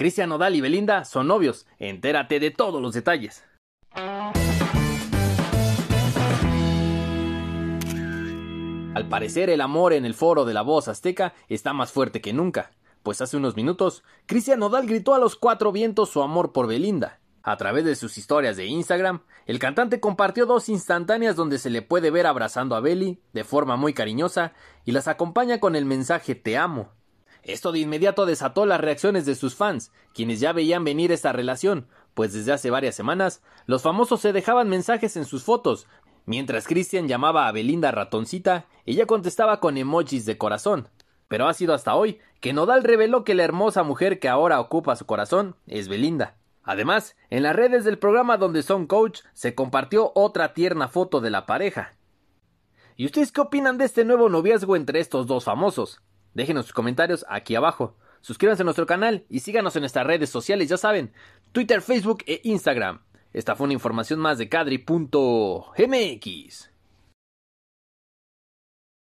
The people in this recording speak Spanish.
Cristian Nodal y Belinda son novios. Entérate de todos los detalles. Al parecer el amor en el foro de la voz azteca está más fuerte que nunca, pues hace unos minutos Cristian Nodal gritó a los cuatro vientos su amor por Belinda. A través de sus historias de Instagram, el cantante compartió dos instantáneas donde se le puede ver abrazando a Beli de forma muy cariñosa y las acompaña con el mensaje Te amo, esto de inmediato desató las reacciones de sus fans, quienes ya veían venir esta relación, pues desde hace varias semanas los famosos se dejaban mensajes en sus fotos. Mientras Christian llamaba a Belinda ratoncita, ella contestaba con emojis de corazón. Pero ha sido hasta hoy que Nodal reveló que la hermosa mujer que ahora ocupa su corazón es Belinda. Además, en las redes del programa donde son coach se compartió otra tierna foto de la pareja. ¿Y ustedes qué opinan de este nuevo noviazgo entre estos dos famosos? Déjenos sus comentarios aquí abajo. Suscríbanse a nuestro canal y síganos en nuestras redes sociales, ya saben, Twitter, Facebook e Instagram. Esta fue una información más de cadri.mx.